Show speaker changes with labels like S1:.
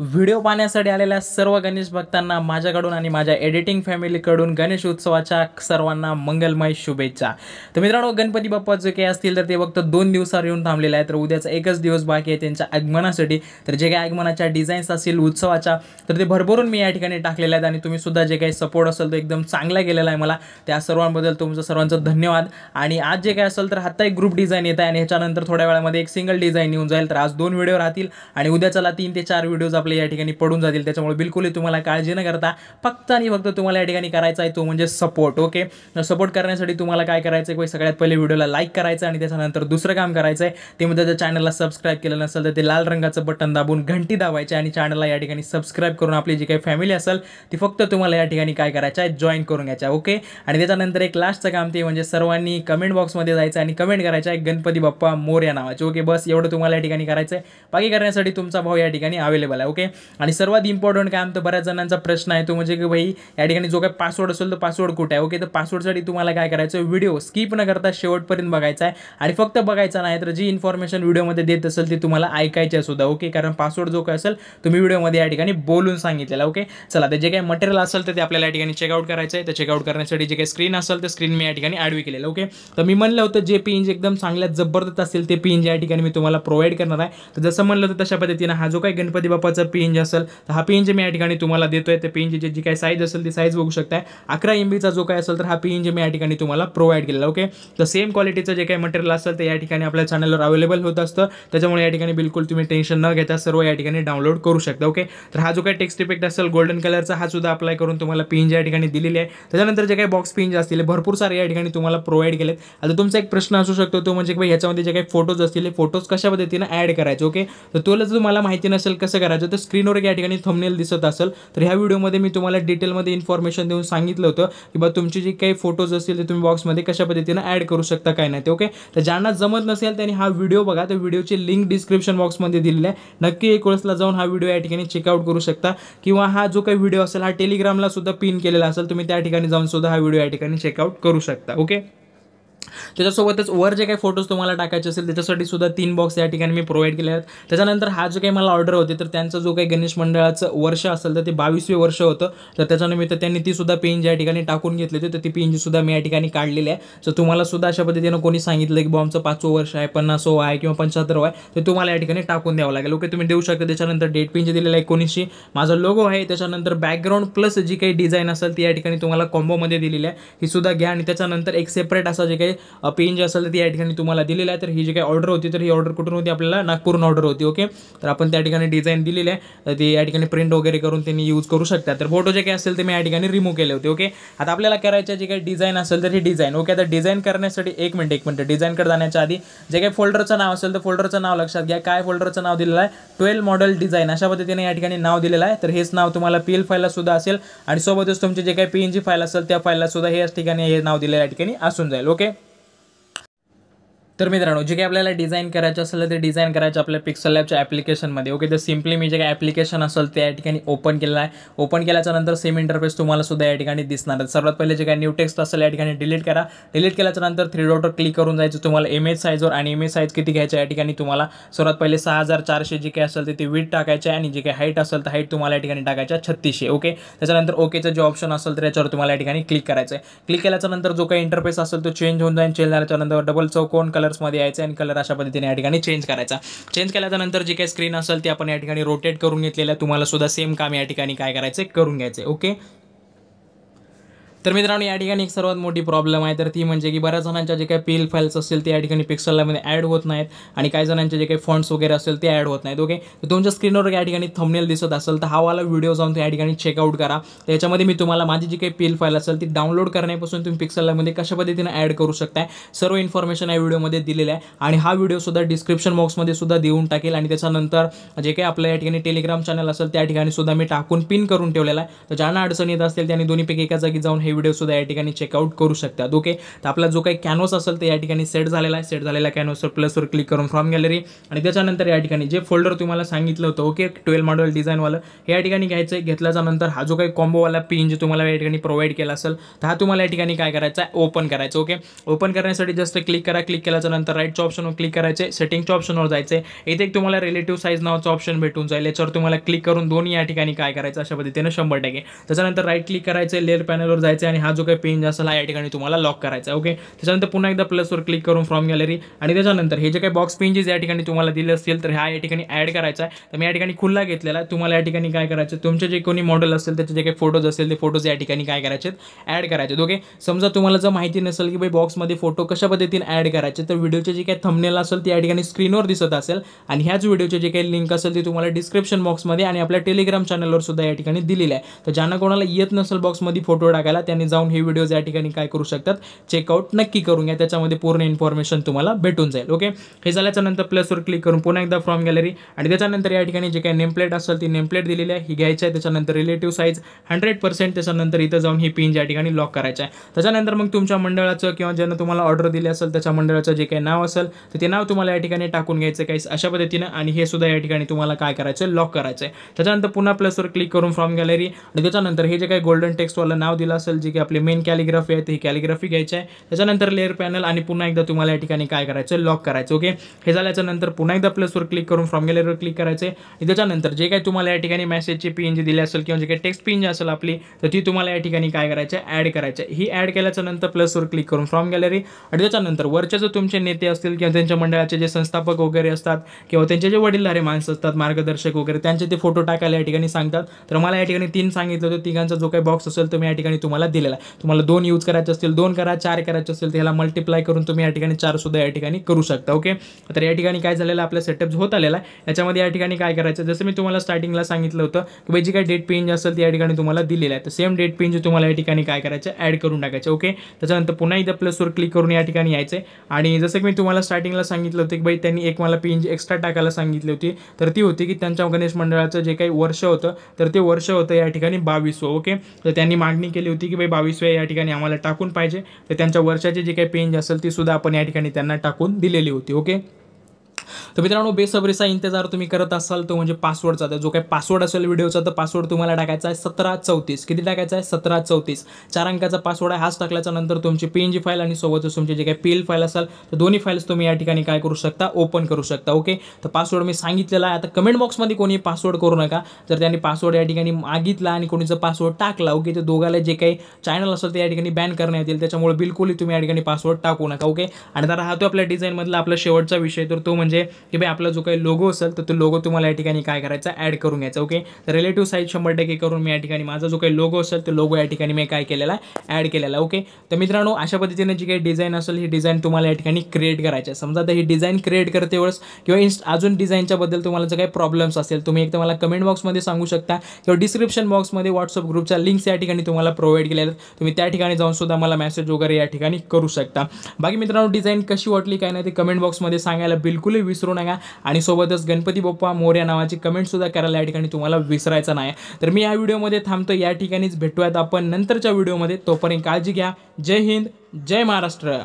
S1: video पाहण्यासाठी आलेल्या सर्व गणेश भक्तांना माझ्याकडून आणि माझ्या एडिटिंग फॅमिलीकडून गणेश उत्सवाच्या सर्वांना मंगलमय शुभेच्छा तर मित्रांनो गणपती बाप्पा जे काही असतील तर ते फक्त दोन दिवसावर येऊन थांबलेले आहेत तर उद्याचा एकच दिवस बाकी आहे त्यांच्या आगमनासाठी तर जे काही आगमनाच्या डिझाईन्स असतील उत्सवाच्या तर ते भरभरून मी या ठिकाणी टाकलेल्या आहेत आणि तुम्ही सुद्धा जे काही सपोर्ट असेल तो एकदम चांगला केलेला आहे मला त्या सर्वांबद्दल तुमचं सर्वांचं धन्यवाद आणि आज जे काही असेल तर आत्ता एक ग्रुप डिझाईन येत आहे आणि ह्याच्यानंतर थोड्या वेळामध्ये एक सिंगल डिझाईन येऊन जाईल तर आज दोन व्हिडिओ राहतील आणि उद्या तीन ते चार व्हिडिओज आपले या ठिकाणी पडून जातील त्याच्यामुळे बिलकुलही तुम्हाला काळजी न करता फक्त आणि फक्त तुम्हाला या ठिकाणी करायचा आहे तो म्हणजे सपोर्ट ओके सपोर्ट करण्यासाठी तुम्हाला काय करायचं आहे सगळ्यात पहिले व्हिडिओला लाईक करायचं आणि त्याच्यानंतर दुसरं काम करायचं आहे ते म्हणजे जर चॅनलला सबस्क्राईब केलं नसेल तर ते लाल रंगाचं बटन दाबून घंटी दाबायचे आणि चॅनलला या ठिकाणी सबस्क्राईब करून आपली जी काही फॅमिली असेल ती फक्त तुम्हाला या ठिकाणी काय करायचं आहे जॉईन करून घ्यायचं ओके आणि त्याच्यानंतर एक लास्टचं काम ते म्हणजे सर्वांनी कमेंट बॉक्समध्ये जायचं आणि कमेंट करायचं आहे गणपती बाप्पा मोर या नावाचे ओके बस एवढं तुम्हाला या ठिकाणी करायचं आहे बाकी करण्यासाठी तुमचा भाऊ या ठिकाणी अवेलेबल आहे ओके ओके आणि सर्वात इम्पॉर्टंट काय आमचं बऱ्याच जणांचा प्रश्न आहे तो म्हणजे की भाई या ठिकाणी जो काय पासवर्ड असेल तो पासवर्ड कुठे आहे ओके तर पासवर्डसाठी तुम्हाला काय करायचं व्हिडिओ स्किप न करता शेवटपर्यंत बघायचा आहे आणि फक्त बघायचा नाही तर जी इन्फॉर्मेशन व्हिडिओमध्ये देत असेल ती तुम्हाला ऐकायची सुद्धा ओके कारण पासवर्ड जो काय असेल तुम्ही व्हिडिओमध्ये या ठिकाणी बोलून सांगितलेला ओके चला ते जे काही मटेरियल असेल तर ते आपल्याला या ठिकाणी चेकआउट करायचं आहे तर चेकआउट करण्यासाठी जे काही स्क्रीन असेल तर स्क्रीन मी या ठिकाणी ॲडवी केलेलं ओके तर मी म्हणलं होतं जे पेंज एकदम चांगल्या जबरदस्त असेल ते पेंज या ठिकाणी मी तुम्हाला प्रोव्हाइड करणार आहे तर जसं म्हणलं होतं तशा पद्धतीनं हा जो काही गणपती बाप्पाचा पी जी असेल तर हा पी इंच मी या ठिकाणी तुम्हाला देतो आहे त्या पी एन जी काही साईज असेल ती साईज बघू शकता अकरा एम बीचा जो काय असेल तर हा पी जी मी या ठिकाणी तुम्हाला प्रोव्हाइड केलेला ओके तर सेम क्वालिटीचं जे काही मटेरियल असेल ते या ठिकाणी आपल्या चॅनलवर अवेलेबल होत असतं त्याच्यामुळे या ठिकाणी बिलकुल तुम्ही टेन्शन न घेता सर्व या ठिकाणी डाउनलोड करू शकता ओके तर हा जो काही टेक्स्ट इफेक्ट असेल गोल्डन कलरचा हा सुद्धा अप्लाय करून तुम्हाला जी या ठिकाणी दिलेली आहे त्याच्यानंतर जे काही बॉक्स जी असतील भरपूर सारे या ठिकाणी तुम्हाला प्रोव्हाइड केलेत आता तुमचा एक प्रश्न असू शकतो तो म्हणजे याच्यामध्ये जे काही फोटोज असतील फोटोज कशा पद्धतीनं ॲड करायचे ओके तर तुला जर तुम्हाला माहिती नसेल कसं करायचं स्क्रीनवर या ठिकाणी थंबनेल दिसत असेल तर ह्या व्हिडिओमध्ये मी तुम्हाला डिटेलमध्ये इन्फॉर्मेशन देऊन सांगितलं होतं की बा तुमचे जे काही फोटोज असतील ते तुम्ही बॉक्समध्ये कशा पद्धतीनं ॲड करू शकता काय नाही ते ओके तर ज्यांना जमत नसेल त्यांनी हा व्हिडिओ बघा तर व्हिडिओची लिंक डिस्क्रिप्शन बॉक्समध्ये दिलेली आहे नक्की एक वेळेसला जाऊन हा व्हिडिओ या ठिकाणी चेकआउट करू शकता किंवा हा जो काही व्हिडिओ असेल हा टेलिग्रामला सुद्धा पिन केलेला असेल तुम्ही त्या ठिकाणी जाऊन सुद्धा हा व्हिडिओ या ठिकाणी चेकआउट करू शकता ओके त्याच्यासोबतच वर जे काही फोटोज तुम्हाला टाकायचे असेल त्याच्यासाठी सुद्धा तीन बॉक्स या ठिकाणी मी प्रोव्हाइड केले आहेत त्याच्यानंतर हा जो काही मला ऑर्डर होते तर त्यांचं जो काही गणेश मंडळाचं वर्ष असेल तर ते बावीसवे वर्ष होतं तर त्याच्यानिमित्त त्यांनी ती सुद्धा पेन या ठिकाणी टाकून घेतली होती तर ती पेंज सुद्धा मी या ठिकाणी काढलेली आहे तर तुम्हाला सुद्धा अशा पद्धतीनं कोणी सांगितलं की बॉम्बचं पाचवं वर्ष आहे पन्नासो आहे किंवा पंच्याहत्तर आहे तर तुम्हाला या ठिकाणी टाकून द्यावं लागेल ओके तुम्ही देऊ शकता त्याच्यानंतर डेट दिलेलं दिलेला कोणीशी माझा लोगो आहे त्याच्यानंतर बॅकग्राऊंड प्लस जी काही डिझाईन असेल ती या ठिकाणी तुम्हाला कॉम्बोमध्ये दिलेली आहे ही सुद्धा घ्या आणि त्याच्यानंतर एक सेपरेट असा जे काही पेन जी असेल तर ती या ठिकाणी तुम्हाला दिलेलं आहे तर ही जी काही ऑर्डर होती तर ही ऑर्डर कुठून होती आपल्याला नागपूरून ऑर्डर होती ओके तर आपण त्या ठिकाणी डिझाईन दिलेली आहे तर ते या ठिकाणी प्रिंट वगैरे करून त्यांनी यूज करू शकतात तर फोटो जे काही असेल ते मी या ठिकाणी रिमूव्ह केले होते ओके आता आपल्याला करायचं जे काही डिझाईन असेल तर ही डिझाईन ओके आता डिझाईन करण्यासाठी एक मिनिट एक मिनिट डिझाईनकडे जाण्याच्या आधी जे काही फोल्डरचं नाव असेल तर फोल्डरचं नाव लक्षात घ्या काय फोल्डरचं नाव दिलेलं आहे ट्वेल्व मॉडेल डिझाईन अशा पद्धतीने या ठिकाणी नाव दिलेलं आहे तर हेच नाव तुम्हाला पी एल फाईलला सुद्धा असेल आणि सोबतच तुमचे जे काही पी एन जी फाईल असेल त्या फाईलला सुद्धा हे ठिकाणी हे नाव दिलेल्या ठिकाणी असून जाईल ओके तर मित्रांनो जे काही आपल्याला डिझाईन करायचं असेल ते डिझाईन करायचं आपल्या पिक्सल लॅबच्या ॲप्लिकेशनमध्ये ओके तर सिम्पली मी जे काही ॲप्लिकेशन असेल ते या ठिकाणी ओपन केलेलं आहे ओपन केल्याच्यानंतर सेम इंटरफेस तुम्हाला सुद्धा या ठिकाणी दिसणार सर्वात पहिले जे काही न्यू टेक्स्ट असेल या ठिकाणी डिलीट करा डिलीट केल्याच्यानंतर थ्री डॉटर क्लिक करून जायचं तुम्हाला इमेज साईजवर आणि एम इमेज साईज किती घ्यायचं या ठिकाणी तुम्हाला सर्वात पहिले सहा हजार चारशे जे काही असेल ते ते टाकायचे आणि जे काही हाईट असेल तर हाईट तुम्हाला या ठिकाणी टाकायच्या छत्तीसशे ओके त्याच्यानंतर ओकेचं जे ऑप्शन असेल तर याच्यावर तुम्हाला या ठिकाणी क्लिक करायचं आहे क्लिक केल्याच्यानंतर जो काही इंटरफेस असेल तो चेंज होऊन जाईल चेंज झाल्याच्यानंतर डबल चौकोन कलर मध्ये यायचं आणि कलर अशा पद्धतीने या ठिकाणी चेंज करायचा चेंज केल्याच्यानंतर जी काही स्क्रीन असेल ती आपण या ठिकाणी रोटेट करून घेतलेलं तुम्हाला सुद्धा सेम काम या ठिकाणी काय करायचं करून घ्यायचं ओके तर मित्रांनो या ठिकाणी एक सर्वात मोठी प्रॉब्लेम आहे तर ती म्हणजे की बऱ्याच जणांच्या जे काही पेल फाईल्स असतील ते या ठिकाणी पिक्सलमध्ये ॲड होत नाहीत आणि काही जणांचे जे काही फंड्स वगैरे असेल ते ॲड होत नाहीत ओके तर तुमच्या स्क्रीनवर या ठिकाणी थंबनेल दिसत असेल तर हा वाला व्हिडिओ जाऊन तो या ठिकाणी चेकआउट करा त्याच्यामध्ये मी तुम्हाला माझी जी काही पेल फाईल असेल ती डाउनलोड करण्यापासून तुम्ही पिक्सलमध्ये कशा पद्धतीने ॲड करू शकताय सर्व इन्फॉर्मेशन या व्हिडिओमध्ये दिलेलं आहे आणि हा व्हिडिओसुद्धा डिस्क्रिप्शन बॉक्समध्ये सुद्धा देऊन टाकेल आणि त्याच्यानंतर जे काही आपल्या या ठिकाणी टेलिग्राम चॅनल असेल त्या ठिकाणी सुद्धा मी टाकून पिन करून ठेवलेला आहे तर ज्यांना अडचण येत असतील त्यांनी दोन्हीपैकी एका जागी जाऊन हे व्हिडिओसुद्धा या ठिकाणी चेकआउट करू शकतात ओके तर आपला जो काही कॅनवस असेल ते या ठिकाणी सेट झालेला आहे सेट झालेला कॅनोसवर प्लसवर क्लिक करून फ्रॉम गॅलरी आणि त्याच्यानंतर या ठिकाणी जे फोल्डर तुम्हाला सांगितलं होतं ओके ट्वेल्व मॉडेल डिझाईनवालं हे या ठिकाणी घ्यायचं आहे घेतल्याच्यानंतर हा जो काही कॉम्बोवाला पिन जे तुम्हाला या ठिकाणी प्रोव्हाइड केला असेल तर हा तुम्हाला या ठिकाणी काय करायचा आहे ओपन करायचं ओके ओपन करण्यासाठी जस्ट क्लिक करा क्लिक केल्याच्या नंतर राईटच्या ऑप्शनवर क्लिक करायचे सेटिंगच्या ऑप्शनवर जायचे इथे एक तुम्हाला रिलेटिव्ह साईज नावाचं ऑप्शन भेटून जाईल याच्यावर तुम्हाला क्लिक करून दोन्ही या ठिकाणी काय करायचं अशा पद्धतीने शंभर टक्के त्याच्यानंतर राईट क्लिक करायचे लेअर पॅनलवर जायचे आणि हा जो काही पेन असेल हा या ठिकाणी तुम्हाला लॉक करायचा आहे ओके त्याच्यानंतर पुन्हा एकदा प्लसवर क्लिक करून फ्रॉम गॅलरी आणि त्याच्यानंतर हे जे काही बॉक्स पेंजेस या ठिकाणी तुम्हाला दिले असतील तर ह्या या ठिकाणी ॲड करायचा आहे तर मी या ठिकाणी खुल्ला घेतलेला तुम्हाला या ठिकाणी काय करायचं तुमचे जे कोणी मॉडेल असेल त्याचे जे काही फोटोज असेल ते फोटोज या ठिकाणी काय करायचे ॲड करायचे ओके समजा तुम्हाला जर माहिती नसेल की भाई बॉक्समध्ये फोटो कशा पद्धतीने ॲड करायचे तर व्हिडिओचे जे काही थंबनेल असेल ते या ठिकाणी स्क्रीनवर दिसत असेल आणि ह्याच व्हिडिओचे जे काही लिंक असेल ते तुम्हाला डिस्क्रिप्शन बॉक्समध्ये आणि आपल्या टेलिग्राम चॅनलवर सुद्धा या ठिकाणी दिलेलं आहे तर ज्यांना कोणाला येत नसेल बॉक्समध्ये फोटो टाकायला ठिकाणी जाऊन हे व्हिडिओज या ठिकाणी काय करू शकतात चेकआउट नक्की करून घ्या त्याच्यामध्ये पूर्ण इन्फॉर्मेशन तुम्हाला भेटून जाईल ओके हे झाल्याच्यानंतर प्लसवर क्लिक करून पुन्हा एकदा फॉर्म गॅलरी आणि त्याच्यानंतर या ठिकाणी जे काही नेमप्लेट असेल ती नेमप्लेट दिलेली आहे ही घ्यायची आहे त्याच्यानंतर रिलेटिव्ह साईज हंड्रेड पर्सेंट त्याच्यानंतर इथं जाऊन ही पिन या ठिकाणी लॉक करायचं आहे त्याच्यानंतर मग तुमच्या मंडळाचं किंवा ज्यांना तुम्हाला ऑर्डर दिली असेल त्याच्या मंडळाचं जे काही नाव असेल तर ते नाव तुम्हाला या ठिकाणी टाकून घ्यायचं काही अशा पद्धतीनं आणि हे सुद्धा या ठिकाणी तुम्हाला काय करायचं लॉक करायचं आहे त्याच्यानंतर पुन्हा प्लसवर क्लिक करून फॉर्म गॅलरी आणि त्याच्यानंतर हे जे काही गोल्डन टेक्स्टवालं नाव दिलं असेल पॅनल जी की आपली मेन कॅलिग्राफी आहे ती कॅलिग्राफी घ्यायची आहे त्याच्यानंतर लेअर पॅनल आणि पुन्हा एकदा तुम्हाला या ठिकाणी काय करायचं लॉक करायचं ओके हे नंतर पुन्हा एकदा प्लसवर क्लिक करून फ्रॉम गॅलरीवर क्लिक करायचे त्याच्यानंतर जे काही तुम्हाला या ठिकाणी मेसेजची पिन जी दिली असेल किंवा जे काही टेक्स्ट पिन जी असेल आपली तर ती तुम्हाला या ठिकाणी काय करायचं ॲड करायचं ही ॲड केल्याच्या नंतर प्लसवर क्लिक करून फ्रॉम गॅलरी आणि त्याच्यानंतर वरचे जो तुमचे नेते असतील किंवा त्यांच्या मंडळाचे जे संस्थापक वगैरे असतात किंवा त्यांचे जे वडीलधारे माणसं असतात मार्गदर्शक वगैरे त्यांचे ते फोटो टाकायला या ठिकाणी सांगतात तर मला या ठिकाणी तीन सांगितलं होतं तिघांचा जो काही बॉक्स असेल तर मी या ठिकाणी तुम्हाला तुम्हाला दिलेला आहे तुम्हाला दोन यूज करायचे असतील दोन करा चार करायचे असतील तर ह्याला मल्टिप्लाय करून तुम्ही या ठिकाणी सुद्धा या ठिकाणी करू शकता ओके तर या ठिकाणी काय झालेलं आपल्या सेटअप होत आलेला आहे याच्यामध्ये या ठिकाणी काय करायचं जसं मी तुम्हाला स्टार्टिंगला सांगितलं होतं की जी काय डेट पेंज असेल त्या या ठिकाणी तुम्हाला दिलेलं आहे तर सेम डेट पेंज तुम्हाला या ठिकाणी काय करायचं ॲड करून टाकायचं ओके त्याच्यानंतर पुन्हा इथं प्लसवर क्लिक करून या ठिकाणी यायचं आणि जसं की मी तुम्हाला स्टार्टिंगला सांगितलं होतं की बाई त्यांनी एक मला पेंज एक्स्ट्रा टाकायला सांगितली होती तर ती होती की त्यांच्या गणेश मंडळाचं जे काही वर्ष होतं तर ते वर्ष होतं या ठिकाणी बावीस ओके तर त्यांनी मागणी केली होती की बाई बावीसव्या या ठिकाणी आम्हाला टाकून पाहिजे तर त्यांच्या वर्षाची जे काही पेंज असेल ती सुद्धा आपण या ठिकाणी त्यांना टाकून दिलेली होती ओके तर मित्रांनो बेसबरीचा इंतजार तुम्ही करत असाल तो म्हणजे पासवर्डचा तर जो काही पासवर्ड असेल व्हिडिओचा तर पासवर्ड तुम्हाला टाकायचा आहे सतरा चौतीस किती टाकायचा आहे सतरा चौतीस चार अंकाचा पासवर्ड आहे हाच टाकल्याच्या नंतर तुमची पी एन जी फाईल आणि सोबतच तुमची जे काही पी फाईल असाल तर दोन्ही फाईल्स तुम्ही या ठिकाणी काय करू शकता ओपन करू शकता ओके तर पासवर्ड मी सांगितलेला आहे आता कमेंट बॉक्समध्ये कोणी पासवर्ड करू नका जर त्यांनी पासवर्ड या ठिकाणी मागितला आणि कोणीचा पासवर्ड टाकला ओके तर दोघाला जे काही चॅनल असेल ते या ठिकाणी बॅन करण्यात येईल त्याच्यामुळे बिलकुलही तुम्ही या ठिकाणी पासवर्ड टाकू नका ओके आणि आता राहतो आपल्या डिझाईनमधला आपला शेवटचा विषय तर तो म्हणजे म्हणजे की भाई आपला जो काही लोगो असेल तर तो लोगो तुम्हाला या ठिकाणी काय करायचा ॲड करून घ्यायचा ओके तर रिलेटिव्ह साईज शंभर टक्के करून मी या ठिकाणी माझा जो काही लोगो असेल तो लोगो या ठिकाणी मी काय केलेला ॲड केलेला ओके तर मित्रांनो अशा पद्धतीने जी काही डिझाईन असेल ही डिझाईन तुम्हाला या ठिकाणी क्रिएट करायचं आहे समजा तर ही डिझाईन क्रिएट करते वेळेस किंवा इन्स्ट अजून डिझाईनच्याबद्दल तुम्हाला जर काही प्रॉब्लेम्स असेल तुम्ही एक तर मला कमेंट बॉक्समध्ये सांगू शकता किंवा डिस्क्रिप्शन बॉक्समध्ये व्हॉट्सअप ग्रुपच्या लिंक्स या ठिकाणी तुम्हाला प्रोव्हाइड केलेला तुम्ही त्या ठिकाणी जाऊन सुद्धा मला मेसेज वगैरे या ठिकाणी करू शकता बाकी मित्रांनो डिझाईन कशी वाटली काय नाही ते कमेंट बॉक्समध्ये सांगायला बिलकुल विसरू नका आणि सोबतच गणपती बाप्पा मोर्या नावाची कमेंट सुद्धा करायला या ठिकाणी तुम्हाला विसरायचं नाही तर मी या व्हिडिओमध्ये थांबतो या ठिकाणीच भेटूयात आपण नंतरच्या व्हिडिओमध्ये तोपर्यंत काळजी घ्या जय हिंद जय महाराष्ट्र